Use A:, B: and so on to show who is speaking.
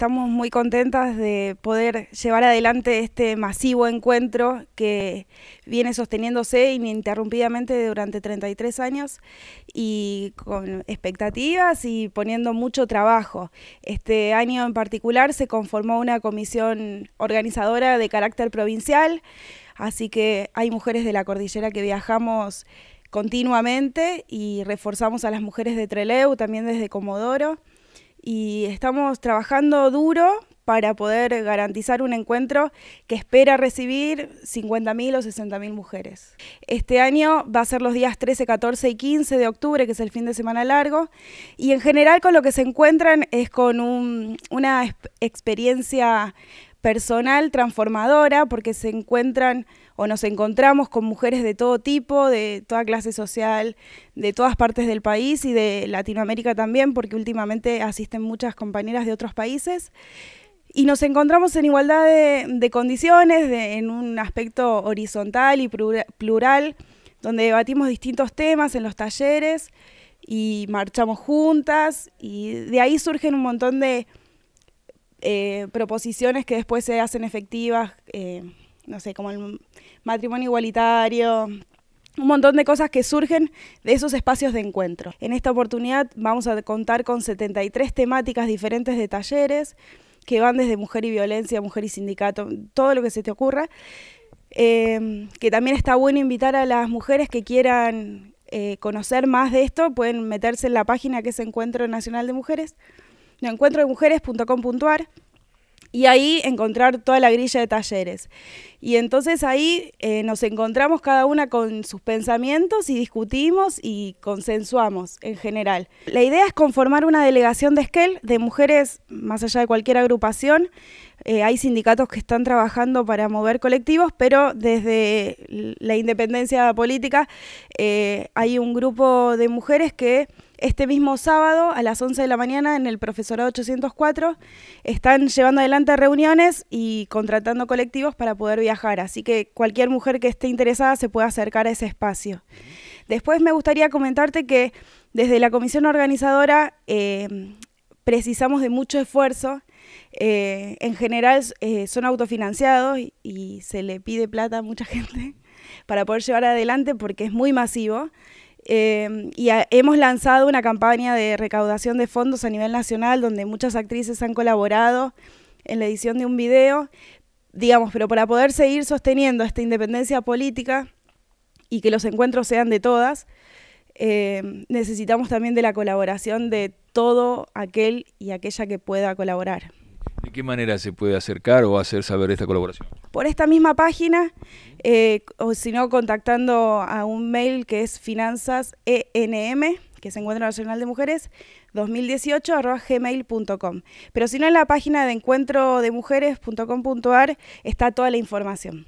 A: estamos muy contentas de poder llevar adelante este masivo encuentro que viene sosteniéndose ininterrumpidamente durante 33 años y con expectativas y poniendo mucho trabajo. Este año en particular se conformó una comisión organizadora de carácter provincial, así que hay mujeres de la cordillera que viajamos continuamente y reforzamos a las mujeres de Treleu, también desde Comodoro y estamos trabajando duro para poder garantizar un encuentro que espera recibir 50.000 o 60.000 mujeres. Este año va a ser los días 13, 14 y 15 de octubre, que es el fin de semana largo, y en general con lo que se encuentran es con una experiencia personal transformadora, porque se encuentran o nos encontramos con mujeres de todo tipo, de toda clase social, de todas partes del país y de Latinoamérica también, porque últimamente asisten muchas compañeras de otros países. Y nos encontramos en igualdad de, condiciones, en un aspecto horizontal y plural, donde debatimos distintos temas en los talleres y marchamos juntas y de ahí surgen un montón de eh, proposiciones que después se hacen efectivas eh, no sé, como el matrimonio igualitario, un montón de cosas que surgen de esos espacios de encuentro. En esta oportunidad vamos a contar con 73 temáticas diferentes de talleres que van desde mujer y violencia, mujer y sindicato, todo lo que se te ocurra. Em, que también está bueno invitar a las mujeres que quieran eh, conocer más de esto, pueden meterse en la página que es Encuentro Nacional de Mujeres, no, encuentrodemujeres.com.ar y ahí encontrar toda la grilla de talleres. Y entonces ahí eh, nos encontramos cada una con sus pensamientos y discutimos y consensuamos en general. La idea es conformar una delegación de Esquel de mujeres más allá de cualquier agrupación. Eh, hay sindicatos que están trabajando para mover colectivos, pero desde la independencia política eh, hay un grupo de mujeres que este mismo sábado a las 11 de la mañana en el profesorado 804 están llevando adelante reuniones y contratando colectivos para poder viajar, así que cualquier mujer que esté interesada se puede acercar a ese espacio. Después me gustaría comentarte que desde la comisión organizadora eh, precisamos de mucho esfuerzo. Eh, en general eh, son autofinanciados y se le pide plata a mucha gente para poder llevar adelante porque es muy masivo. Em, y hemos lanzado una campaña de recaudación de fondos a nivel nacional donde muchas actrices han colaborado en la edición de un video, digamos, pero para poder seguir sosteniendo esta independencia política y que los encuentros sean de todas, em, necesitamos también de la colaboración de todo aquel y aquella que pueda colaborar. ¿De qué manera se puede acercar o hacer saber esta colaboración? Por esta misma página, eh, o si no, contactando a un mail que es finanzasenm, que se encuentra Nacional de Mujeres, 2018.gmail.com. Pero si no, en la página de encuentro de mujeres.com.ar está toda la información.